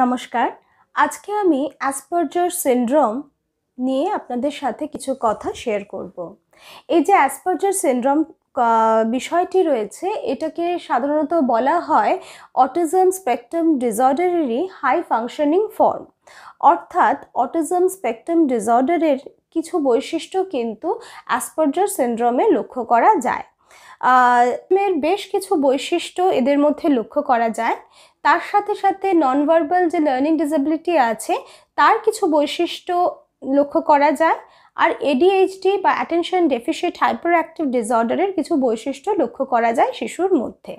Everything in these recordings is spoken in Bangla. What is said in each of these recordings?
নমস্কার আজকে আমি অ্যাসপার্জার সিন্ড্রোম নিয়ে আপনাদের সাথে কিছু কথা শেয়ার করব। এই যে অ্যাসপার্জার সিন্ড্রোম বিষয়টি রয়েছে এটাকে সাধারণত বলা হয় অটিজম স্পেকট্রাম ডিসঅর্ডারেরই হাই ফাংশনিং ফর্ম অর্থাৎ অটিজম স্পেকট্রাম ডিসঅর্ডারের কিছু বৈশিষ্ট্য কিন্তু অ্যাসপার্জার সিন্ড্রোমে লক্ষ্য করা যায় এর বেশ কিছু বৈশিষ্ট্য এদের মধ্যে লক্ষ্য করা যায় তার সাথে সাথে নন ভার্বাল যে লার্নিং ডিসেবিলিটি আছে তার কিছু বৈশিষ্ট্য লক্ষ্য করা যায় আর এডিএইচডি বা অ্যাটেনশন ডেফিসিট হাইপার অ্যাক্টিভ ডিসঅর্ডারের কিছু বৈশিষ্ট্য লক্ষ্য করা যায় শিশুর মধ্যে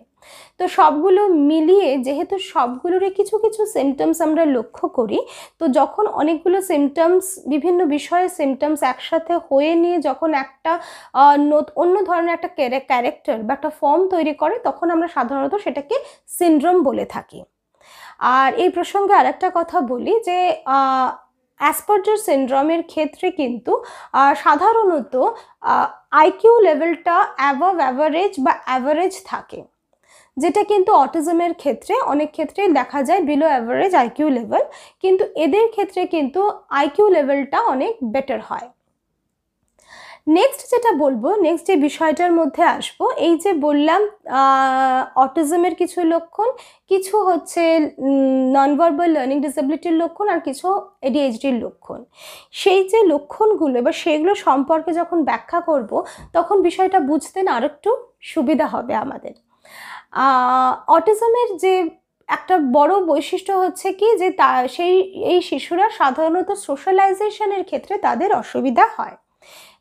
তো সবগুলো মিলিয়ে যেহেতু সবগুলোরই কিছু কিছু সিমটমস আমরা লক্ষ্য করি তো যখন অনেকগুলো সিমটমস বিভিন্ন বিষয়ে সিমটমস একসাথে হয়ে নিয়ে যখন একটা অন্য ধরনের একটা ক্যারেক্টার বা একটা ফর্ম তৈরি করে তখন আমরা সাধারণত সেটাকে সিনড্রোম বলে থাকি আর এই প্রসঙ্গে আর কথা বলি যে অ্যাসপার্জার সিন্ড্রমের ক্ষেত্রে কিন্তু সাধারণত আইকিউ লেভেলটা অ্যাভাব অ্যাভারেজ বা অ্যাভারেজ থাকে যেটা কিন্তু অটিজমের ক্ষেত্রে অনেক ক্ষেত্রে দেখা যায় বিলো অ্যাভারেজ আইকিউ লেভেল কিন্তু এদের ক্ষেত্রে কিন্তু আইকিউ লেভেলটা অনেক বেটার হয় নেক্সট যেটা বলবো নেক্সট যে বিষয়টার মধ্যে আসব এই যে বললাম অটিজমের কিছু লক্ষণ কিছু হচ্ছে নন ভার্বাল লার্নিং ডিসেবিলিটির লক্ষণ আর কিছু এডিএইচডির লক্ষণ সেই যে লক্ষণগুলো বা সেগুলো সম্পর্কে যখন ব্যাখ্যা করব তখন বিষয়টা বুঝতে না আরেকটু সুবিধা হবে আমাদের অটিজমের যে একটা বড় বৈশিষ্ট্য হচ্ছে কি যে তা সেই এই শিশুরা সাধারণত সোশ্যালাইজেশনের ক্ষেত্রে তাদের অসুবিধা হয়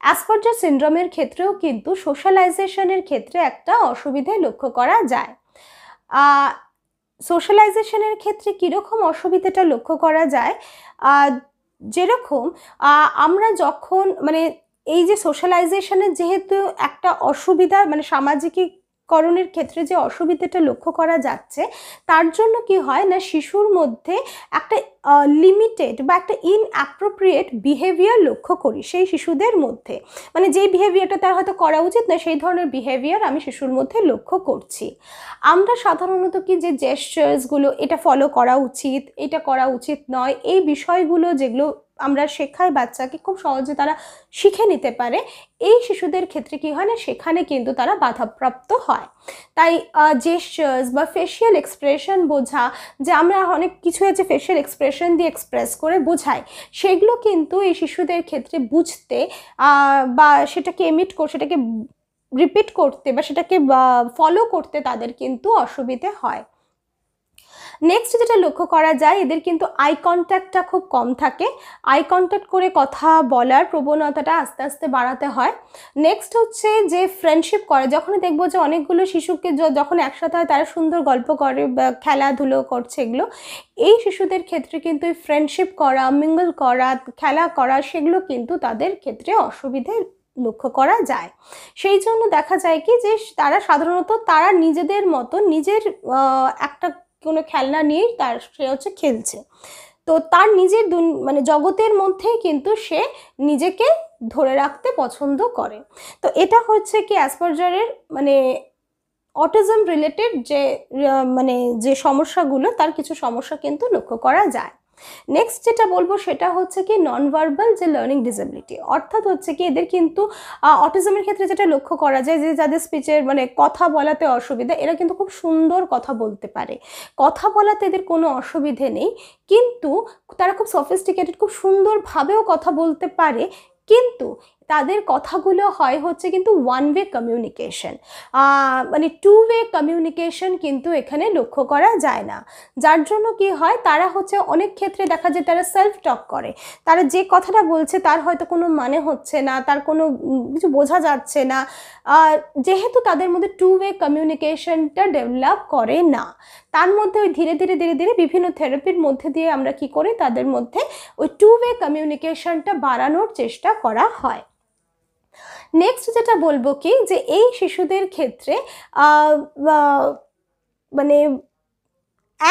অ্যাসপার্জার সিন্ড্রোমের ক্ষেত্রেও কিন্তু সোশ্যালাইজেশনের ক্ষেত্রে একটা অসুবিধে লক্ষ্য করা যায় সোশ্যালাইজেশনের ক্ষেত্রে কীরকম অসুবিধাটা লক্ষ্য করা যায় যেরকম আমরা যখন মানে এই যে সোশ্যালাইজেশনের যেহেতু একটা অসুবিধা মানে সামাজিক করণের ক্ষেত্রে যে অসুবিধাটা লক্ষ্য করা যাচ্ছে তার জন্য কি হয় না শিশুর মধ্যে একটা লিমিটেড বা একটা ইনঅ্যাপ্রোপ্রিয়েট বিহেভিয়ার লক্ষ্য করি সেই শিশুদের মধ্যে মানে যে বিহেভিয়ারটা তার হয়তো করা উচিত না সেই ধরনের বিহেভিয়ার আমি শিশুর মধ্যে লক্ষ্য করছি আমরা সাধারণত কি যে জেস্টার্সগুলো এটা ফলো করা উচিত এটা করা উচিত নয় এই বিষয়গুলো যেগুলো আমরা শেখাই বাচ্চাকে খুব সহজে তারা শিখে নিতে পারে এই শিশুদের ক্ষেত্রে কি হয় না সেখানে কিন্তু তারা বাধাপ্রাপ্ত হয় তাই জেস্টার্স বা ফেশিয়াল এক্সপ্রেশন বোঝা যে আমরা অনেক কিছু আছে ফেশিয়াল এক্সপ্রেশন দিয়ে এক্সপ্রেস করে বোঝাই সেগুলো কিন্তু এই শিশুদের ক্ষেত্রে বুঝতে বা সেটাকে এমিট করে সেটাকে রিপিট করতে বা সেটাকে ফলো করতে তাদের কিন্তু অসুবিধে হয় নেক্সট যেটা লক্ষ্য করা যায় এদের কিন্তু আই কন্ট্যাক্টটা খুব কম থাকে আই কন্ট্যাক্ট করে কথা বলার প্রবণতাটা আস্তে আস্তে বাড়াতে হয় নেক্সট হচ্ছে যে ফ্রেন্ডশিপ করে যখন দেখবো যে অনেকগুলো শিশুকে যখন একসাথে হয় তারা সুন্দর গল্প করে খেলাধুলো করছে এগুলো এই শিশুদের ক্ষেত্রে কিন্তু ফ্রেন্ডশিপ করা মিঙ্গল করা খেলা করা সেগুলো কিন্তু তাদের ক্ষেত্রে অসুবিধে লক্ষ্য করা যায় সেই জন্য দেখা যায় কি যে তারা সাধারণত তারা নিজেদের মতো নিজের একটা কোনো খেলনা নিয়েই তার সে হচ্ছে খেলছে তো তার নিজের মানে জগতের মধ্যেই কিন্তু সে নিজেকে ধরে রাখতে পছন্দ করে তো এটা হচ্ছে কি অ্যাসপারজারের মানে অটিজম রিলেটেড যে মানে যে সমস্যাগুলো তার কিছু সমস্যা কিন্তু লক্ষ্য করা যায় নেক্সট যেটা বলবো সেটা হচ্ছে কি নন ভার্বাল যে লার্নিং ডিসেবিলিটি অর্থাৎ হচ্ছে কি এদের কিন্তু অটিজমের ক্ষেত্রে যেটা লক্ষ্য করা যায় যে যাদের স্পিচের মানে কথা বলাতে অসুবিধা এরা কিন্তু খুব সুন্দর কথা বলতে পারে কথা বলাতে এদের কোনো অসুবিধে নেই কিন্তু তারা খুব সফিস্টিকেটেড খুব সুন্দরভাবেও কথা বলতে পারে কিন্তু তাদের কথাগুলো হয় হচ্ছে কিন্তু ওয়ান ওয়ে কমিউনিকেশন মানে টু ওয়ে কমিউনিকেশন কিন্তু এখানে লক্ষ্য করা যায় না যার জন্য কি হয় তারা হচ্ছে অনেক ক্ষেত্রে দেখা যায় তারা সেলফ টক করে তারা যে কথাটা বলছে তার হয়তো কোনো মানে হচ্ছে না তার কোনো কিছু বোঝা যাচ্ছে না যেহেতু তাদের মধ্যে টু ওয়ে কমিউনিকেশনটা ডেভেলপ করে না তার মধ্যে ওই ধীরে ধীরে ধীরে ধীরে বিভিন্ন থেরাপির মধ্যে দিয়ে আমরা কি করি তাদের মধ্যে ওই টু ওয়ে কমিউনিকেশনটা বাড়ানোর চেষ্টা করা হয় নেক্সট যেটা বলবো কি যে এই শিশুদের ক্ষেত্রে মানে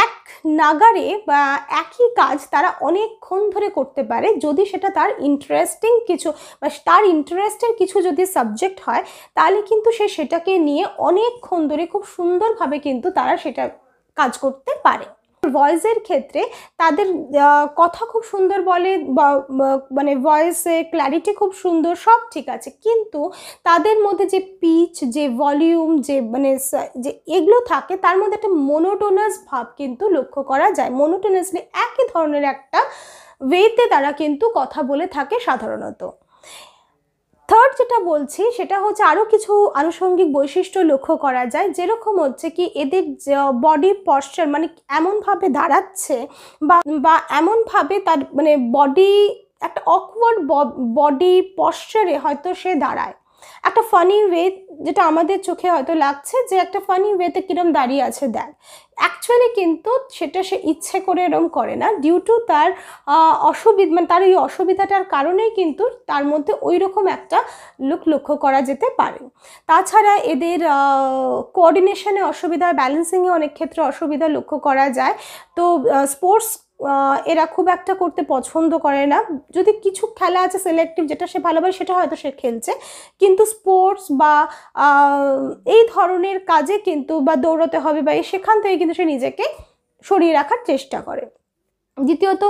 এক নাগারে বা একই কাজ তারা অনেকক্ষণ ধরে করতে পারে যদি সেটা তার ইন্টারেস্টিং কিছু বা তার ইন্টারেস্টের কিছু যদি সাবজেক্ট হয় তাহলে কিন্তু সে সেটাকে নিয়ে অনেকক্ষণ ধরে খুব সুন্দরভাবে কিন্তু তারা সেটা কাজ করতে পারে ভয়েসের ক্ষেত্রে তাদের কথা খুব সুন্দর বলে মানে ভয়েসে ক্ল্যারিটি খুব সুন্দর সব ঠিক আছে কিন্তু তাদের মধ্যে যে পিচ যে ভলিউম যে মানে যে এগুলো থাকে তার মধ্যে একটা মনোটোনাস ভাব কিন্তু লক্ষ্য করা যায় মনোটোনাসলি একই ধরনের একটা ওয়েতে তারা কিন্তু কথা বলে থাকে সাধারণত থার্ড যেটা বলছি সেটা হচ্ছে আরও কিছু আনুষঙ্গিক বৈশিষ্ট্য লক্ষ্য করা যায় যেরকম হচ্ছে কি এদের বডি পশ্চার মানে এমনভাবে দাঁড়াচ্ছে বা বা এমনভাবে তার মানে বডি একটা অকওয়ার্ড বডি পশ্চারে হয়তো সে দাঁড়ায় একটা ফানি ওয়ে যেটা আমাদের চোখে হয়তো লাগছে যে একটা ফানি ওয়েতে কীরম দাঁড়িয়ে আছে দেখ অ্যাকচুয়ালি কিন্তু সেটা সে ইচ্ছে করে এরম করে না ডিউ টু তার অসুবিধা মানে তার এই অসুবিধাটার কারণেই কিন্তু তার মধ্যে ওই রকম একটা লুক লক্ষ্য করা যেতে পারে তাছাড়া এদের কোঅর্ডিনেশনে অসুবিধা ব্যালেন্সিংয়ে অনেক ক্ষেত্রে অসুবিধা লক্ষ্য করা যায় তো স্পোর্টস এরা খুব একটা করতে পছন্দ করে না যদি কিছু খেলা আছে সিলেক্টিভ যেটা সে ভালোবাসে সেটা হয়তো সে খেলছে কিন্তু স্পোর্টস বা এই ধরনের কাজে কিন্তু বা দৌড়তে হবে বা সেখান থেকে কিন্তু সে নিজেকে সরিয়ে রাখার চেষ্টা করে দ্বিতীয়ত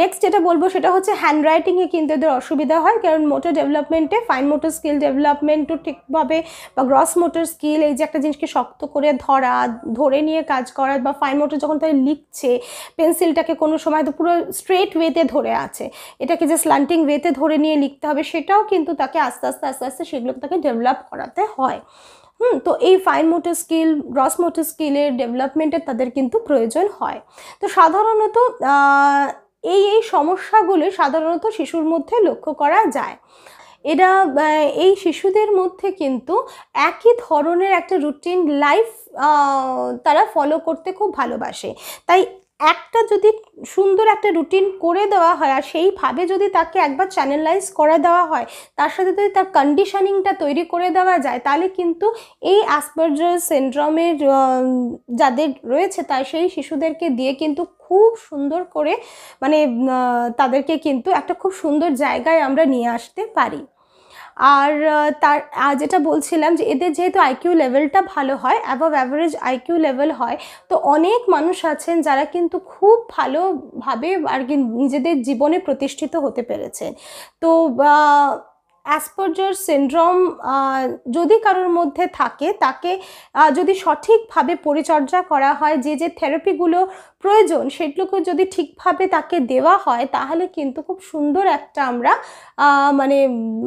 নেক্সট যেটা বলবো সেটা হচ্ছে হ্যান্ড রাইটিংয়ে কিন্তু এদের অসুবিধা হয় কারণ মোটর ডেভেলপমেন্টে ফাইন মোটর স্কিল ডেভেলপমেন্টও ঠিকভাবে বা গ্রস মোটর স্কিল এই যে একটা জিনিসকে শক্ত করে ধরা ধরে নিয়ে কাজ করা বা ফাইন মোটর যখন তারা লিখছে পেন্সিলটাকে কোনো সময় তো পুরো স্ট্রেট ওয়েতে ধরে আছে এটাকে যে স্লান্টিং ওয়েতে ধরে নিয়ে লিখতে হবে সেটাও কিন্তু তাকে আস্তে আস্তে আস্তে আস্তে সেগুলোকে তাকে ডেভেলপ করাতে হয় হুম তো এই fine motor skill gross motor স্কিলের ডেভেলপমেন্টের তাদের কিন্তু প্রয়োজন হয় তো সাধারণত এই এই সমস্যাগুলি সাধারণত শিশুর মধ্যে লক্ষ্য করা যায় এরা এই শিশুদের মধ্যে কিন্তু একই ধরনের একটা রুটিন লাইফ তারা ফলো করতে খুব ভালোবাসে তাই একটা যদি সুন্দর একটা রুটিন করে দেওয়া হয় আর সেইভাবে যদি তাকে একবার চ্যানেলাইজ করে দেওয়া হয় তার সাথে যদি তার কন্ডিশনিংটা তৈরি করে দেওয়া যায় তাহলে কিন্তু এই অ্যাসপার্জার সিন্ড্রমের যাদের রয়েছে তাই সেই শিশুদেরকে দিয়ে কিন্তু খুব সুন্দর করে মানে তাদেরকে কিন্তু একটা খুব সুন্দর জায়গায় আমরা নিয়ে আসতে পারি আর তার যেটা বলছিলাম যে এদের যেহেতু আইকিউ লেভেলটা ভালো হয় অ্যাবভ অ্যাভারেজ আইকিউ লেভেল হয় তো অনেক মানুষ আছেন যারা কিন্তু খুব ভালোভাবে আর কি নিজেদের জীবনে প্রতিষ্ঠিত হতে পেরেছেন তো অ্যাসপারজার সিন্ড্রোম যদি কারোর মধ্যে থাকে তাকে যদি সঠিকভাবে পরিচর্যা করা হয় যে যে থেরাপিগুলো প্রয়োজন সেগুলোকে যদি ঠিকভাবে তাকে দেওয়া হয় তাহলে কিন্তু খুব সুন্দর একটা আমরা মানে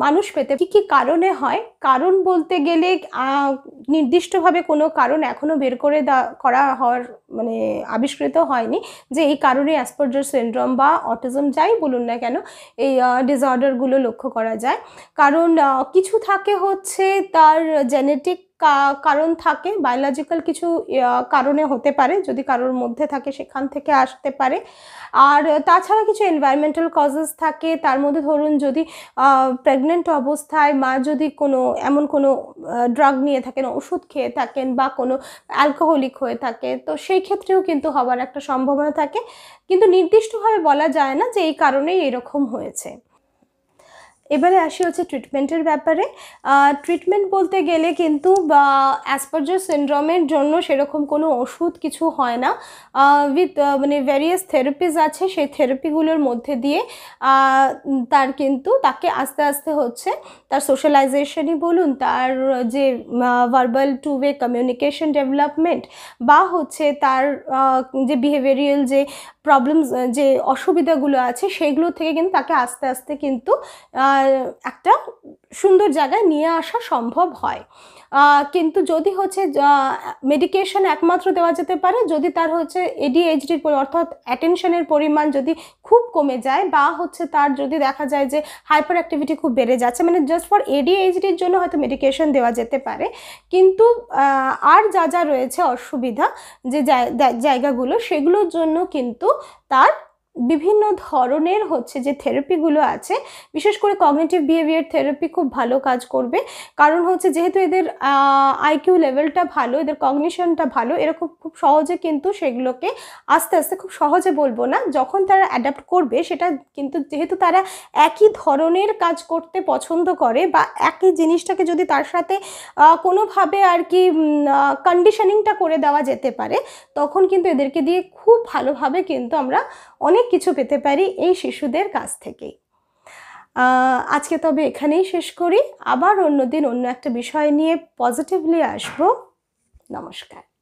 মানুষ পেতে কী কী কারণে হয় কারণ বলতে গেলে নির্দিষ্টভাবে কোনো কারণ এখনও বের করে দা করা হওয়ার মানে আবিষ্কৃত হয়নি যে এই কারণে অ্যাসপার্জার সিন্ড্রোম বা অটিজম যাই বলুন না কেন এই ডিসঅর্ডারগুলো লক্ষ্য করা যায় কারণ কিছু থাকে হচ্ছে তার জেনেটিক কারণ থাকে বায়োলজিক্যাল কিছু কারণে হতে পারে যদি কারোর মধ্যে থাকে সেখান থেকে আসতে পারে আর তাছাড়া কিছু এনভায়রনমেন্টাল কজেস থাকে তার মধ্যে ধরুন যদি প্রেগনেন্ট অবস্থায় মা যদি কোনো এমন কোনো ড্রাগ নিয়ে থাকেন ওষুধ খেয়ে থাকেন বা কোনো অ্যালকোহলিক হয়ে থাকে তো সেই ক্ষেত্রেও কিন্তু হওয়ার একটা সম্ভাবনা থাকে কিন্তু নির্দিষ্টভাবে বলা যায় না যে এই কারণেই এরকম হয়েছে এবারে আসি হচ্ছে ট্রিটমেন্টের ব্যাপারে ট্রিটমেন্ট বলতে গেলে কিন্তু অ্যাসপার্জার সিন্ড্রোমের জন্য সেরকম কোনো ওষুধ কিছু হয় না উইথ মানে ভ্যারিয়াস থেরাপিস আছে সেই থেরাপিগুলোর মধ্যে দিয়ে তার কিন্তু তাকে আস্তে আস্তে হচ্ছে তার সোশ্যালাইজেশনই বলুন তার যে verbal two way communication development বা হচ্ছে তার যে বিহেভিয়ারিয়াল যে প্রবলেমস যে অসুবিধাগুলো আছে সেগুলো থেকে কিন্তু তাকে আস্তে আস্তে কিন্তু একটা সুন্দর জায়গায় নিয়ে আসা সম্ভব হয় কিন্তু যদি হচ্ছে মেডিকেশন একমাত্র দেওয়া যেতে পারে যদি তার হচ্ছে এডিএইচডির অর্থাৎ অ্যাটেনশনের পরিমাণ যদি খুব কমে যায় বা হচ্ছে তার যদি দেখা যায় যে হাইপার অ্যাক্টিভিটি খুব বেড়ে যাচ্ছে মানে জাস্ট ফর এডিএইচডির জন্য হয়তো মেডিকেশন দেওয়া যেতে পারে কিন্তু আর যা যা রয়েছে অসুবিধা যে জায়গাগুলো সেগুলোর জন্য কিন্তু তার বিভিন্ন ধরনের হচ্ছে যে থেরাপিগুলো আছে বিশেষ করে কগনেটিভ বিহেভিয়ার থেরাপি খুব ভালো কাজ করবে কারণ হচ্ছে যেহেতু এদের আইকিউ লেভেলটা ভালো এদের কগনিশনটা ভালো এরকম খুব সহজে কিন্তু সেগুলোকে আস্তে আস্তে খুব সহজে বলবো না যখন তারা অ্যাডাপ্ট করবে সেটা কিন্তু যেহেতু তারা একই ধরনের কাজ করতে পছন্দ করে বা একই জিনিসটাকে যদি তার সাথে কোনোভাবে আর কি কন্ডিশনিংটা করে দেওয়া যেতে পারে তখন কিন্তু এদেরকে দিয়ে খুব ভালোভাবে কিন্তু আমরা অনেক কিছু পেতে পারি এই শিশুদের কাছ থেকেই আজকে তবে এখানেই শেষ করি আবার অন্যদিন অন্য একটা বিষয় নিয়ে পজিটিভলি আসব নমস্কার